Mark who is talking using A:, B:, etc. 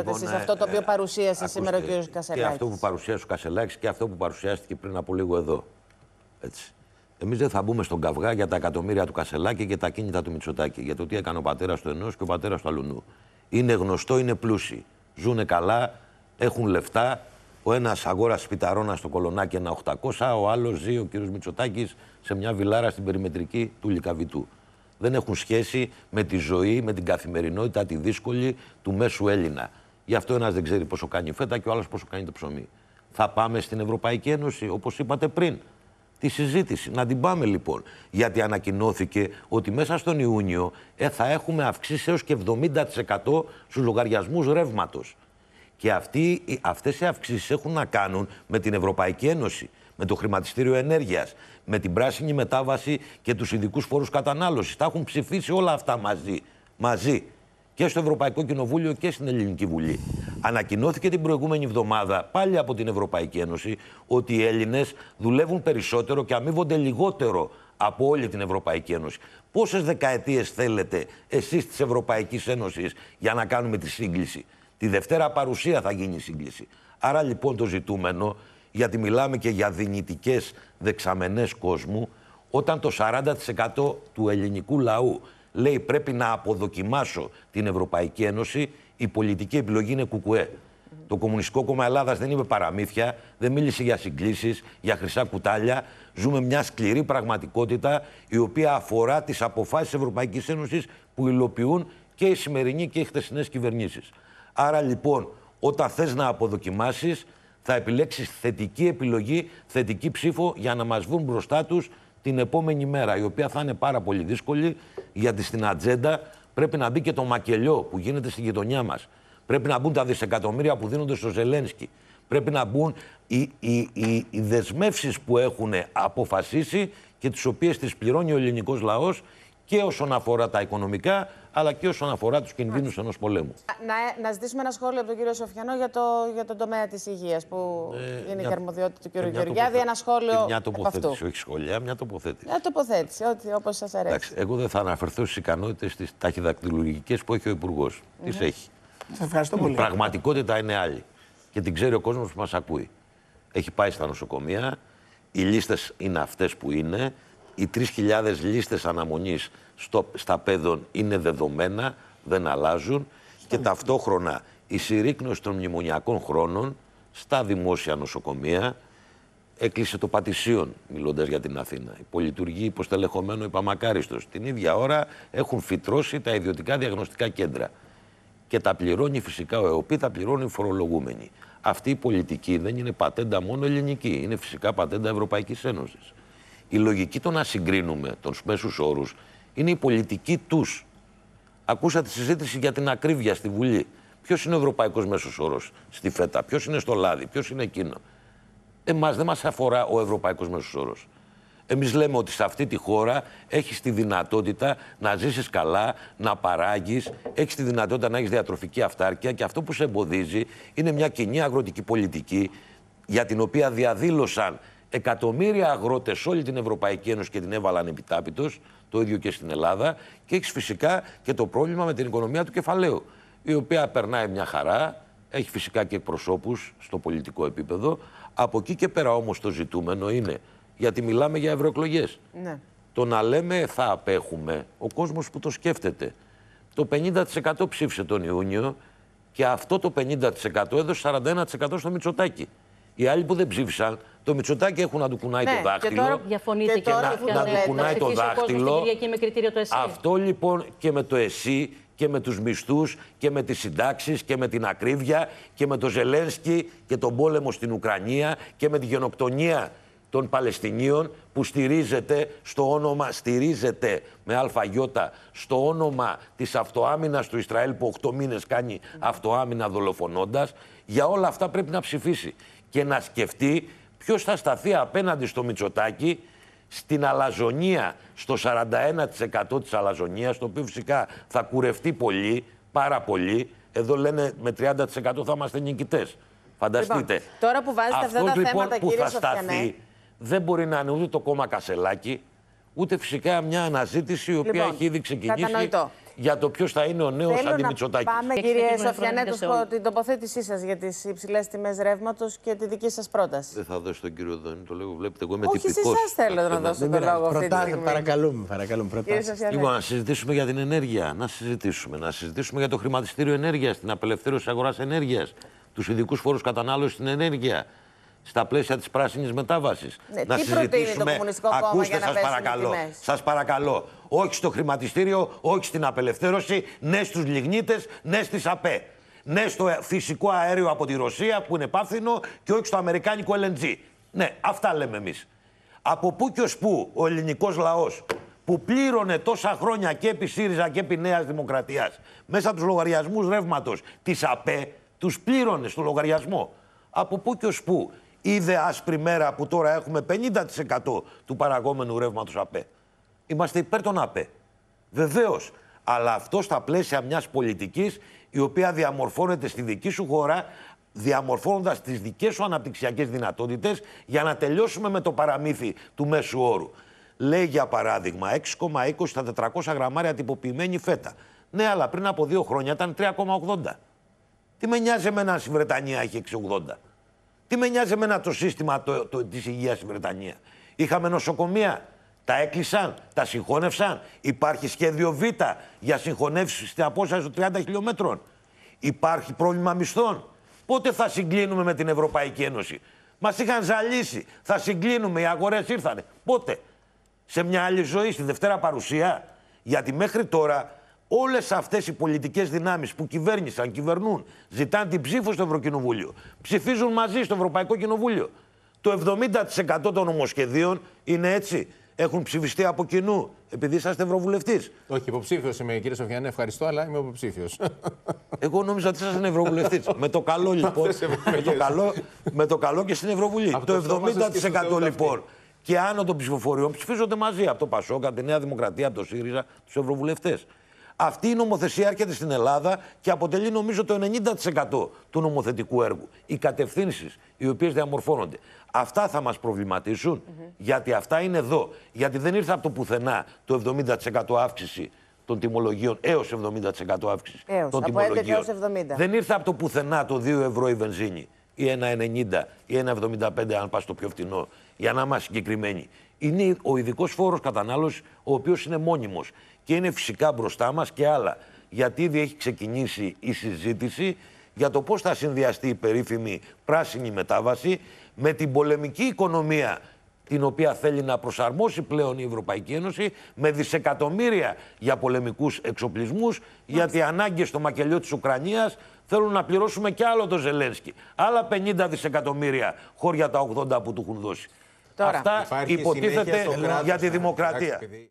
A: είδατε λοιπόν, ε, αυτό το ε, οποίο
B: παρουσίασε σήμερα ο κ. Κασελάκη. Και αυτό που παρουσίασε ο Κασελάκης και αυτό που παρουσιάστηκε πριν από λίγο εδώ. Έτσι. Εμείς δεν θα μπούμε στον καυγά για τα εκατομμύρια του Κασελάκη και τα κίνητα του Μητσοτάκη. Για το τι έκανε ο πατέρας του ενός και ο πατέρας του αλουνού. Είναι γνωστό, είναι πλούσιοι. Ζούνε καλά, έχουν λεφτά. Ο ένας αγόρας σπιταρώνας στο κολονάκι ένα 800, ο άλλος ζει ο κ. Μητσοτάκης σε μια βιλάρα στην περιμετρική του Λικαβητού. Δεν έχουν σχέση με τη ζωή, με την καθημερινότητα, τη δύσκολη του μέσου Έλληνα. Γι' αυτό ένας δεν ξέρει πόσο κάνει φέτα και ο άλλος πόσο κάνει το ψωμί. Θα πάμε στην Ευρωπαϊκή Ένωση, όπως είπατε πριν. Τη συζήτηση. Να την πάμε λοιπόν. Γιατί ανακοινώθηκε ότι μέσα στον Ιούνιο ε, θα έχουμε αυξήσεις έως και 70% στους λογαριασμούς ρεύματος. Και αυτές οι αυξήσεις έχουν να κάνουν με την Ευρωπαϊκή Ένωση, με το χρηματιστήριο ενέργειας, με την πράσινη μετάβαση και τους ειδικούς φόρους κατανάλωσης. Τα έχουν ψηφίσει όλα αυτά μαζί. μαζί και στο Ευρωπαϊκό Κοινοβούλιο και στην Ελληνική Βουλή. Ανακοινώθηκε την προηγούμενη εβδομάδα πάλι από την Ευρωπαϊκή Ένωση ότι οι Έλληνες δουλεύουν περισσότερο και αμείβονται λιγότερο από όλη την Ευρωπαϊκή Ένωση. Πόσες δεκαετίες θέλετε εσείς της Ευρωπαϊκής Ένωσης για να κάνουμε τη σύγκληση. Τη Δευτέρα παρουσία θα γίνει η σύγκληση. Άρα λοιπόν το ζητούμενο, γιατί μιλάμε και για δυνητικές δεξαμενές κόσμου, όταν το 40% του ελληνικού λαού λέει πρέπει να αποδοκιμάσω την Ευρωπαϊκή Ένωση, η πολιτική επιλογή είναι κουκουέ. Το Κομμουνιστικό Κόμμα Ελλάδας δεν είπε παραμύθια, δεν μίλησε για συγκλήσεις, για χρυσά κουτάλια. Ζούμε μια σκληρή πραγματικότητα η οποία αφορά τις αποφάσεις της Ευρωπαϊκής Ένωσης που υλοποιούν και οι σημερινοί και οι χτεσινέ κυβερνήσεις. Άρα λοιπόν, όταν θες να αποδοκιμάσεις, θα επιλέξεις θετική επιλογή, θετική ψήφο για να μας βγουν μπροστά τους την επόμενη μέρα, η οποία θα είναι πάρα πολύ δύσκολη, γιατί στην ατζέντα πρέπει να μπει και το μακελιό που γίνεται στη γειτονιά μας. Πρέπει να μπουν τα δισεκατομμύρια που δίνονται στο Ζελένσκι. Πρέπει να μπουν οι, οι, οι δεσμεύσεις που έχουν αποφασίσει και τις οποίες τις πληρώνει ο ελληνικός λαός και όσον αφορά τα οικονομικά, αλλά και όσον αφορά τους κινδύνους ενός πολέμου. Να, να ζητήσουμε ένα σχόλιο από τον κύριο Σοφιανό για, το, για τον τομέα της υγείας, που ε, είναι η αρμοδιότητα του κύριου ε, Γεωργιάδη. Ένα σχόλιο. Ε, μια τοποθέτηση, όχι σχόλια, μια τοποθέτηση. Μια τοποθέτηση, όπως σας αρέσει. Εντάξει, εγώ δεν θα αναφερθώ στις ικανότητες της ταχυδακτηλουργικέ που έχει ο Υπουργός. έχει. Σας ευχαριστώ πολύ. Η πραγματικότητα είναι άλλη. Και την ξέρει ο κόσμος που μας ακούει. Έχει πάει στα νοσοκομεία, οι λίστες είναι αυτές που είναι οι 3.000 λίστες αναμονής στο, στα παιδών είναι δεδομένα, δεν αλλάζουν και ταυτόχρονα η συρρήκνωση των μνημονιακών χρόνων στα δημόσια νοσοκομεία έκλεισε το Πατησίον, μιλώντας για την Αθήνα. Υπολειτουργεί υποστελεχωμένο υπαμακάριστος. Την ίδια ώρα έχουν φυτρώσει τα ιδιωτικά διαγνωστικά κέντρα. Και τα πληρώνει φυσικά ο ΕΟΠΗ, τα πληρώνει φορολογούμενοι. Αυτή η πολιτική δεν είναι πατέντα μόνο ελληνική, είναι φυσικά πατέντα Ευρωπαϊκής Ένωσης. Η λογική το να συγκρίνουμε τους μέσους όρους είναι η πολιτική τους. Ακούσα τη συζήτηση για την ακρίβεια στη Βουλή. Ποιος είναι ο ευρωπαϊκός μέσος όρος στη ΦΕΤΑ, ποιος είναι στο λάδι, ποιος είναι εκείνο. Εμάς δεν μας αφορά ο ευρωπαϊκός μέσος όρος. Εμείς λέμε ότι σε αυτή τη χώρα έχεις τη δυνατότητα να ζήσεις καλά, να παράγεις, έχεις τη δυνατότητα να έχεις διατροφική αυτάρκεια και αυτό που σε εμποδίζει είναι μια κοινή αγροτική πολιτική για την οποία διαδήλωσαν εκατομμύρια αγρότες σε όλη την Ευρωπαϊκή Ένωση και την έβαλαν επιτάπητος, το ίδιο και στην Ελλάδα. Και έχεις φυσικά και το πρόβλημα με την οικονομία του κεφαλαίου, η οποία περνάει μια χαρά, έχει φυσικά και εκπροσώπους στο πολιτικό επίπεδο. Από εκεί και πέρα όμως το ζητούμενο είναι, γιατί μιλάμε για ευρωεκλογές. Ναι. Το να λέμε θα απέχουμε, ο κόσμος που το σκέφτεται. Το 50% ψήφισε τον Ιούνιο και αυτό το 50% έδωσε 41% στο Μητσοτάκι. Οι άλλοι που δεν ψήφισαν το Μητσοτάκι έχουν να του κουνάει το δάχτυλο. Ναι, και τώρα διαφωνείτε και, και τώρα, να, να, του κουνάει το δάχτυλο. Αυτό λοιπόν και με το εσύ και με τους μισθούς και με τις συντάξεις και με την ακρίβεια και με το Ζελένσκι και τον πόλεμο στην Ουκρανία και με τη γενοκτονία των Παλαιστινίων που στηρίζεται στο όνομα, στηρίζεται με αλφαγιώτα στο όνομα της αυτοάμυνας του Ισραήλ που 8 μήνες κάνει αυτοάμυνα δολοφονώντας, για όλα αυτά πρέπει να ψηφίσει και να σκεφτεί Ποιος θα σταθεί απέναντι στο Μητσοτάκι στην αλαζονία, στο 41% της αλαζονίας, το οποίο φυσικά θα κουρευτεί πολύ, πάρα πολύ. Εδώ λένε με 30% θα είμαστε νικητές. Φανταστείτε. Λοιπόν, τώρα που βάζετε αυτά τα λοιπόν, θέματα, που κύριε θα σταθεί, δεν μπορεί να είναι ούτε το κόμμα Κασελάκι, ούτε φυσικά μια αναζήτηση η οποία λοιπόν, έχει ήδη ξεκινήσει. Κατανοητό για το ποιος θα είναι ο νέος να Πάμε, κύριε Σαφιανέτο, την τοποθέτησή σας για τις υψηλές τιμές ρεύματος και τη δική σας πρόταση. Δεν θα δώσω τον κύριο Δόνη το λέγω, Βλέπετε, εγώ είμαι τυπικό. Όχι, εσάς θέλω να δώσω το λόγο. Προτάτε, παρακαλούμε. παρακαλούμε λοιπόν, να συζητήσουμε για την ενέργεια. Να συζητήσουμε. Να συζητήσουμε για το χρηματιστήριο ενέργειας, την απελευθέρωση αγοράς ενέργειας, τους ειδικούς φόρους κατανάλωσης στην ενέργεια, στα πλαίσια της πράσινης μετάβασης. Ναι, να τι συζητήσουμε. Το Κομμουνιστικό Κόμμα Ακούστε, σα παρακαλώ. Σας παρακαλώ. Όχι στο χρηματιστήριο, όχι στην απελευθέρωση. Ναι στους λιγνίτες, ναι στις ΑΠΕ. Ναι στο φυσικό αέριο από τη Ρωσία που είναι πάθυνο και όχι στο αμερικάνικο LNG. Ναι, αυτά λέμε εμείς. Από πού και ως πού ο ελληνικός λαός που πλήρωνε τόσα χρόνια και επί ΣΥΡΙΖΑ και επί Νέας Δημοκρατίας μέσα τους λογαριασμούς ρεύματος της ΑΠΕ, τους πλήρωνε στο λογαριασμό. Από πού και ως πού είδε άσπρη μέρα που τώρα έχουμε 50% του παραγόμενου ρεύματος ΑΠΕ. Είμαστε υπέρ των ΑΠΕ. Βεβαίως. Αλλά αυτό στα πλαίσια μιας πολιτικής η οποία διαμορφώνεται στη δική σου χώρα, διαμορφώνοντας τις δικές σου αναπτυξιακές δυνατότητες για να τελειώσουμε με το παραμύθι του μέσου όρου. Λέει για παράδειγμα 6,20 στα 400 γραμμάρια τυποποιημένη φέτα. Ναι, αλλά πριν από δύο χρόνια ήταν 3,80. Τι με νοιάζει εμένα αν η Βρετανία έχει 6,80. Τι με νοιάζει εμένα το σύστημα το, το, της υγείας στην Βρετανία. Είχαμε νοσοκομεία. Τα έκλεισαν, τα συγχώνευσαν. Υπάρχει σχέδιο Β για συγχωνεύσεις στην απόσταση των 30 χιλιόμετρων. Υπάρχει πρόβλημα μισθών. Πότε θα συγκλίνουμε με την Ευρωπαϊκή Ένωση. Μας είχαν ζαλίσει. Θα συγκλίνουμε, οι αγορές ήρθανε. Πότε. Σε μια άλλη ζωή, στη Δευτέρα Παρουσία. Γιατί μέχρι τώρα όλες αυτές οι πολιτικές δυνάμεις που κυβέρνησαν, κυβερνούν, ζητάνε την ψήφο στο Ευρωκοινοβούλιο, ψηφίζουν μαζί στο Ευρωπαϊκό Κοινοβούλιο. Το 70% των νομοσχεδίων είναι έτσι. Έχουν ψηφιστεί από κοινού, επειδή είσαστε ευρωβουλευτής. Όχι, υποψήφιος είμαι, κύριε Σοφιανέ, ευχαριστώ, αλλά είμαι υποψήφιος. Εγώ νόμιζα ότι ήσασταν ευρωβουλευτής. με το καλό, λοιπόν. με, το καλό, με το καλό και στην Ευρωβουλή. το 70% λοιπόν και άνω των ψηφοφοριών ψηφίζονται μαζί από το Πασόκα, τη Νέα Δημοκρατία, από το ΣΥΡΙΖΑ, τους ευρωβουλευτές. Αυτή η νομοθεσία έρχεται στην Ελλάδα και αποτελεί νομίζω το 90% του νομοθετικού έργου. Οι κατευθύνσεις οι οποίες διαμορφώνονται. Αυτά θα μας προβληματισουν γιατί αυτά είναι εδώ. Γιατί δεν ήρθε από το πουθενά το 70% αύξηση των τιμολογίων, έως 70% αύξηση έως, των από τιμολογίων. Έως 70. Δεν ήρθε από το πουθενά το 2 ευρώ η βενζίνη ή 1,90 ή 1,75 αν πας το πιο φτηνό, για να είμαστε συγκεκριμένοι είναι ο ειδικός φόρος κατανάλωσης, ο οποίος είναι μόνιμος. Και είναι φυσικά μπροστά μας και άλλα. Γιατί ήδη έχει ξεκινήσει η συζήτηση για το πώς θα συνδυαστεί η περίφημη πράσινη μετάβαση με την πολεμική οικονομία την οποία θέλει να προσαρμόσει πλέον η Ευρωπαϊκή Ένωση με δισεκατομμύρια για πολεμικούς εξοπλισμούς, γιατί ανάγκες στο μακελιό της Ουκρανίας θέλουν να πληρώσουμε και άλλο το Ζελένσκι. Άλλα 50 δισεκατομμύρια χώρια τα 80 που του έχουν δώσει. Τώρα. Αυτά υποτίθεται για τη ναι. δημοκρατία.